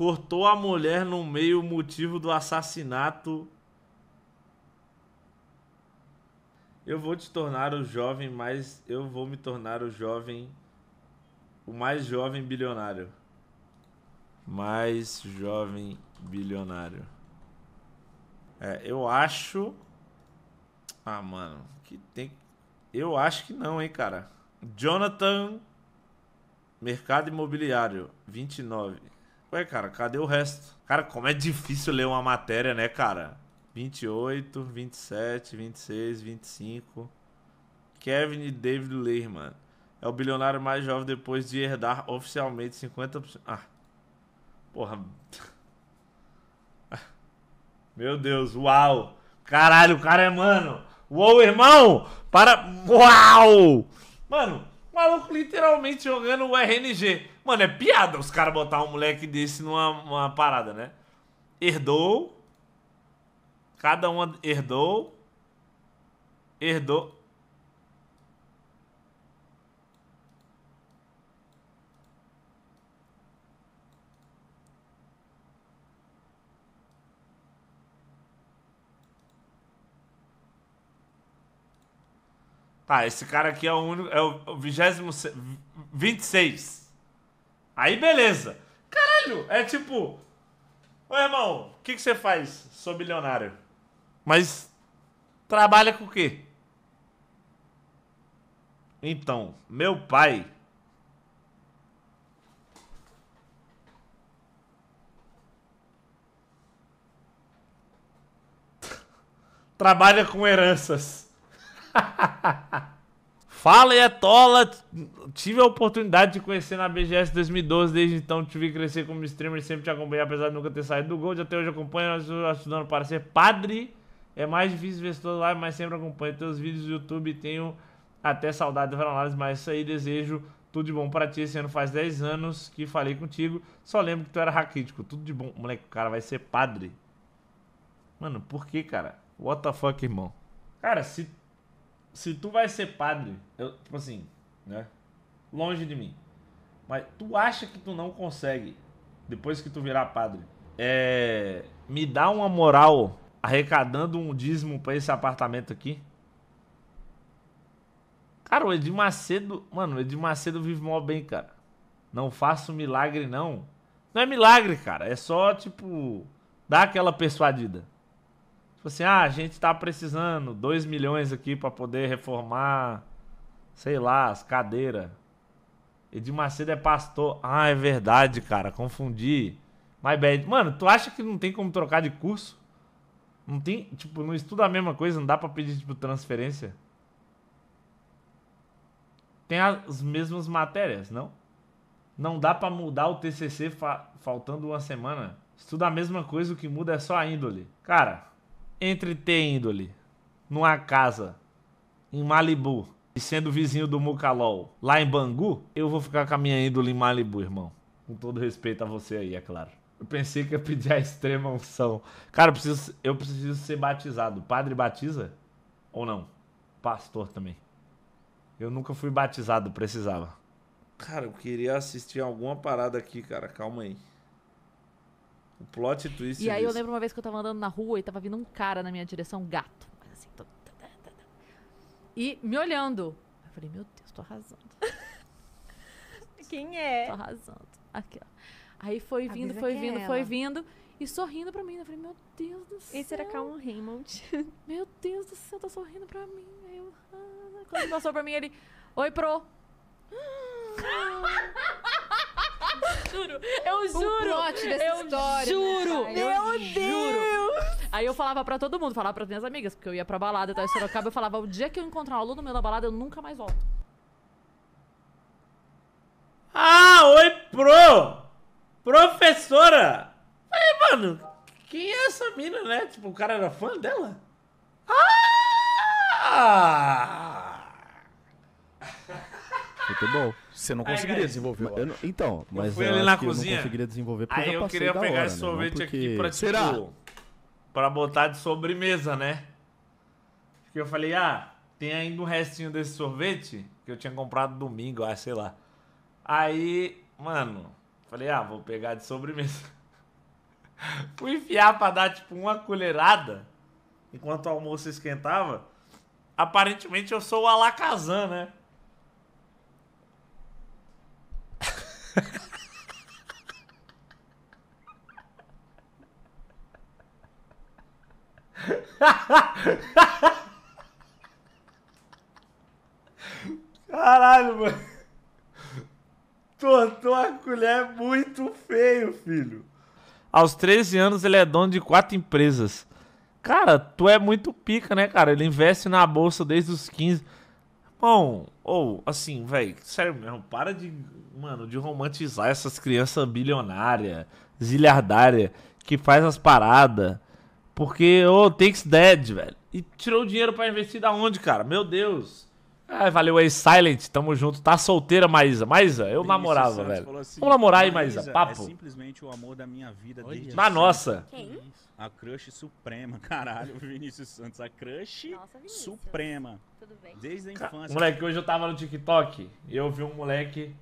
cortou a mulher no meio motivo do assassinato. Eu vou te tornar o jovem mais. Eu vou me tornar o jovem. O mais jovem bilionário. Mais jovem bilionário. É, eu acho. Ah, mano. Que tem. Eu acho que não, hein, cara. Jonathan. Mercado Imobiliário, 29. Ué, cara, cadê o resto? Cara, como é difícil ler uma matéria, né, cara? 28, 27, 26, 25. Kevin e David Lehman É o bilionário mais jovem depois de herdar oficialmente 50%. Ah. Porra. Meu Deus, uau! Caralho, o cara é mano! Uou, irmão! Para. Uau! Mano, maluco literalmente jogando o RNG. Mano, é piada os caras botar um moleque desse numa parada, né? Herdou. Cada uma herdou. Herdou. Tá, esse cara aqui é o único. É o vigésimo. 26. Aí beleza. Caralho, é tipo. Ô irmão, o que, que você faz? Sou bilionário. Mas trabalha com o quê? Então, meu pai. trabalha com heranças. Fala e Etola! Tive a oportunidade de conhecer na BGS 2012, desde então tive que crescer como streamer, sempre te acompanhei, apesar de nunca ter saído do Gold. Até hoje acompanho, estudando para ser padre. É mais difícil ver toda live, mas sempre acompanho teus vídeos do YouTube. Tenho até saudade das análises, mas isso aí desejo tudo de bom para ti. Esse ano faz 10 anos que falei contigo, só lembro que tu era raquítico. Tudo de bom, moleque, o cara vai ser padre. Mano, por que, cara? What the fuck, irmão? Cara, se se tu vai ser padre, eu, tipo assim, né? Longe de mim. Mas tu acha que tu não consegue, depois que tu virar padre, é, me dar uma moral arrecadando um dízimo para esse apartamento aqui? Cara, o Edir Macedo. Mano, o Edir Macedo vive mó bem, cara. Não faço milagre, não. Não é milagre, cara. É só, tipo, dar aquela persuadida. Tipo assim, ah, a gente tá precisando 2 milhões aqui para poder reformar, sei lá, as cadeiras. Edir Macedo é pastor. Ah, é verdade, cara, confundi. My bad. Mano, tu acha que não tem como trocar de curso? Não tem, tipo, não estuda a mesma coisa, não dá pra pedir, tipo, transferência? Tem as mesmas matérias, não? Não dá pra mudar o TCC fa faltando uma semana. Estuda a mesma coisa, o que muda é só a índole. Cara, entre ter índole numa casa em Malibu e sendo vizinho do Mucalol lá em Bangu, eu vou ficar com a minha índole em Malibu, irmão. Com todo respeito a você aí, é claro. Eu pensei que ia pedir a extrema unção. Cara, eu preciso, eu preciso ser batizado. Padre batiza? Ou não? Pastor também. Eu nunca fui batizado, precisava. Cara, eu queria assistir alguma parada aqui, cara. Calma aí. O plot twist. E aí eu lembro uma vez que eu tava andando na rua e tava vindo um cara na minha direção, um gato. Assim, tô... Tá, tá, tá, e me olhando. Eu falei, meu Deus, tô arrasando. Quem é? Tô arrasando. Aqui, ó. Aí foi vindo, foi é vindo, é foi vindo. E sorrindo pra mim. Eu falei, meu Deus do céu. Esse era Calum Raymond. Meu Deus do céu, tá sorrindo pra mim. Eu... Ah. Quando passou pra mim, ele... Oi, pro. juro, eu juro. O plot dessa eu história. Né, juro, né, eu Deus. juro. Aí eu falava pra todo mundo, falava pras minhas amigas, porque eu ia pra balada, tal, tava em Sorocaba, eu falava, o dia que eu encontrar um aluno meu na balada, eu nunca mais volto. Ah, oi, pro! Professora! Aí, mano, quem é essa mina, né? Tipo, o cara era fã dela? Ah! futebol. Você não conseguiria desenvolver. então, mas eu fui eu cozinha. Eu não conseguiria desenvolver porque aí eu, queria pegar hora, esse né? sorvete porque... aqui pra, tipo, Será? pra botar de sobremesa, né? Porque eu falei, ah, tem ainda um restinho desse sorvete que eu tinha comprado domingo, ah, sei lá. Aí, mano, falei, ah, vou pegar de sobremesa. Fui enfiar pra dar tipo uma colherada enquanto o almoço esquentava. Aparentemente eu sou o Alakazam, né? Caralho, mano. Tortou a colher muito feio, filho. Aos 13 anos ele é dono de quatro empresas. Cara, tu é muito pica, né, cara? Ele investe na bolsa desde os 15. Bom, ou oh, assim, velho, sério mesmo, para de, mano, de romantizar essas crianças bilionárias, zilhardária que faz as paradas. Porque, ô, oh, takes dead, velho. E tirou dinheiro para investir da onde, cara? Meu Deus. Ah, valeu aí, Silent. Tamo junto. Tá solteira, Maísa. Maísa, eu Vinícius namorava, Santos velho. Assim, Vamos namorar aí, Maísa. Papo. É simplesmente o amor da minha vida desde Na nossa. Quem? A crush suprema, caralho. Vinícius Santos. A crush nossa, suprema. Tudo bem? Desde a infância. Moleque, hoje eu tava no TikTok e eu vi um moleque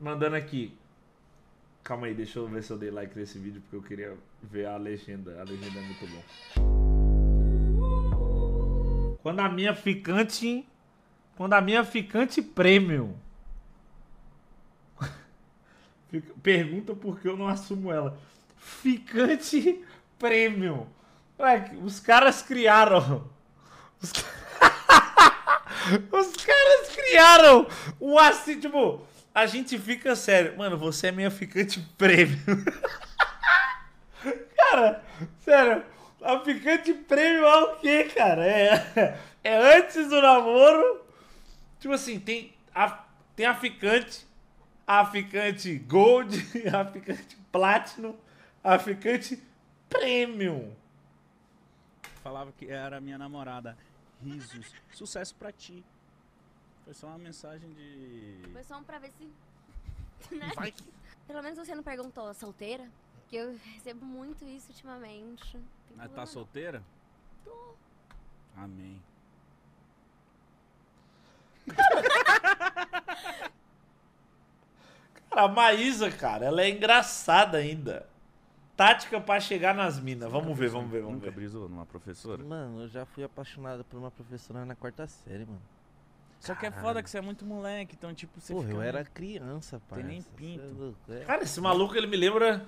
mandando aqui. Calma aí, deixa eu ver se eu dei like nesse vídeo porque eu queria ver a legenda. A legenda é muito bom. Quando a minha ficante. Quando a minha ficante prêmio. Pergunta por que eu não assumo ela. Ficante prêmio. Ué, os caras criaram. Os, os caras criaram um assim, tipo a gente fica sério. Mano, você é minha ficante prêmio. cara, sério, a ficante prêmio é o quê, cara? É, é antes do namoro. Tipo assim, tem a, tem a ficante, a ficante gold, a ficante platinum, a ficante premium. Falava que era minha namorada. Risos. Sucesso para ti. Foi só uma mensagem de. Foi só um pra ver se. né? Vai que... Pelo menos você não perguntou solteira? Que eu recebo muito isso ultimamente. Mas tá solteira? Tô. Amém. cara, a Maísa, cara, ela é engraçada ainda. Tática pra chegar nas minas. Vamos ver, vamos ver, vamos ver. Nunca brisou numa professora? Mano, eu já fui apaixonada por uma professora na quarta série, mano. Só que é foda que você é muito moleque, então, tipo, você Porra, fica... eu era criança, pai. Tem nem é pinto. É. Cara, esse maluco, ele me lembra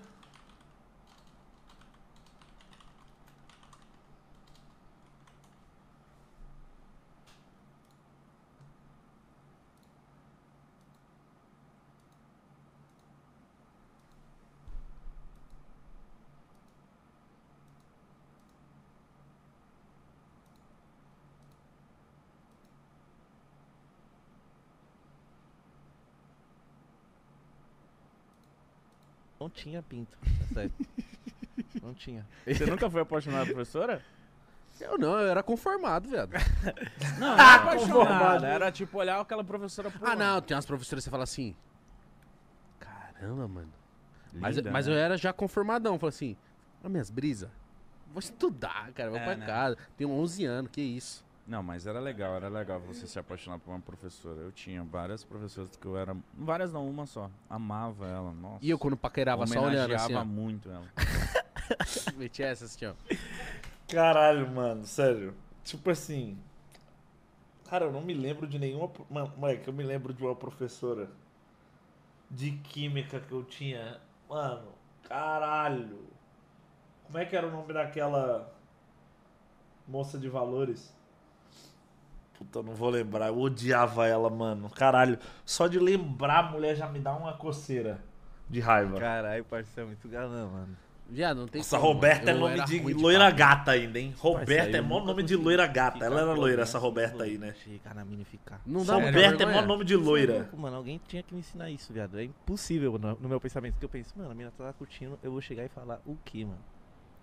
não tinha pinto. Tá não tinha. Você nunca foi apaixonado por professora? Eu não, eu era conformado, velho. Não, não tá era Era tipo olhar aquela professora por Ah, não, tem umas professoras que você fala assim. Caramba, mano. mas Linda, mas né? eu era já conformadão. Falei assim, olha minhas brisas. Vou estudar, cara, vou É, pra né? casa. Tenho 11 anos, que isso. Não, mas era legal, era legal você se apaixonar por uma professora. Eu tinha várias professoras que eu era. Várias não, uma só. Amava ela, nossa. E eu quando paquerava só olhando assim. Ó. muito ela. Metia essa que assim, ó. Caralho, mano, sério. Tipo assim. Cara, eu não me lembro de nenhuma. Mano, que eu me lembro de uma professora de química que eu tinha. Mano, caralho. Como é que era o nome daquela moça de valores? Puta, não vou lembrar. Eu odiava ela, mano. Caralho. Só de lembrar a mulher já me dá uma coceira de raiva. Caralho, parceiro, é muito galã, mano. Viado, não tem Nossa, como, Roberta é nome de, de loira papo. gata ainda, hein? Roberta é mó nome de loira gata. Ela era loira, essa Roberta aí, né? Chegar na minificar. Não dá Roberta é, é mó nome de é loira. Mano, alguém tinha que me ensinar isso, viado. É impossível no meu pensamento. Porque eu penso, mano, a mina tá curtindo, eu vou chegar e falar o quê, mano?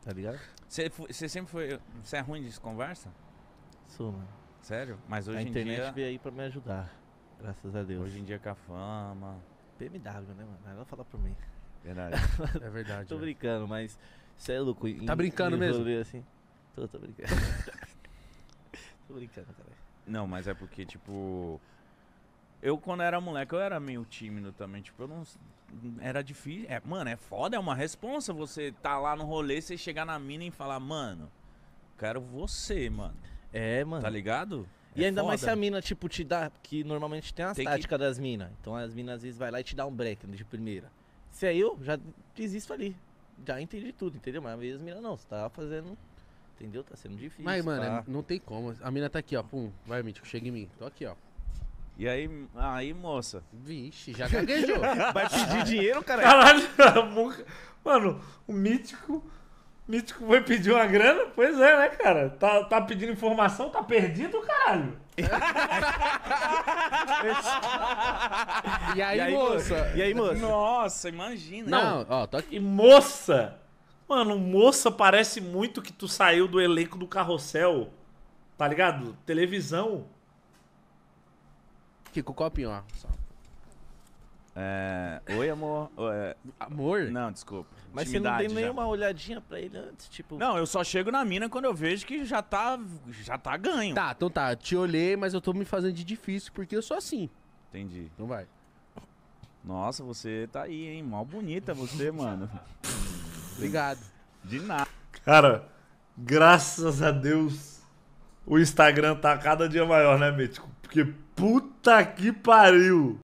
Tá ligado? Você sempre foi. Você é ruim de conversa? Sou, mano. Sério? Mas hoje a internet em dia... veio aí pra me ajudar. Graças a Deus. Hoje em dia com a fama. PMW né, mano? Ela fala pra mim. Verdade. é verdade. tô né? brincando, mas. Você é louco. Tá brincando mesmo? Assim. Tô, tô brincando. tô brincando, cara. Não, mas é porque, tipo. Eu, quando era moleque, eu era meio tímido também. Tipo, eu não. Era difícil. É, mano, é foda, é uma responsa você tá lá no rolê, você chegar na mina e falar, mano, quero você, mano. É, mano. Tá ligado? E é ainda foda. mais se a mina, tipo, te dá. Que normalmente tem a tática que... das minas. Então as minas às vezes vai lá e te dá um break né, de primeira. Se é eu, já desisto ali. Já entendi tudo, entendeu? Mas às vezes as minas não, você tá fazendo. Entendeu? Tá sendo difícil. Mas, mano, tá... não tem como. A mina tá aqui, ó. Pum, vai, Mítico, chega em mim. Tô aqui, ó. E aí, aí, moça? Vixe, já gaguejou. vai pedir dinheiro, cara? Caralho, mano, o Mítico Mítico foi pedir uma grana? Pois é, né, cara? Tá, tá pedindo informação, tá perdido, caralho. e, aí, e aí, moça? E aí, moça? Nossa, imagina. Não, ó, tô aqui. E moça? Mano, moça parece muito que tu saiu do elenco do carrossel. Tá ligado? Televisão. o copinho, ó. Só. É... Oi, amor. É... Amor? Não, desculpa. Mas Intimidade você não tem nenhuma olhadinha pra ele antes, tipo. Não, eu só chego na mina quando eu vejo que já tá. já tá ganho. Tá, então tá, te olhei, mas eu tô me fazendo de difícil porque eu sou assim. Entendi. Então vai. Nossa, você tá aí, hein? Mal bonita você, mano. Obrigado. De nada. Cara, graças a Deus, o Instagram tá cada dia maior, né, Mítico? Porque puta que pariu!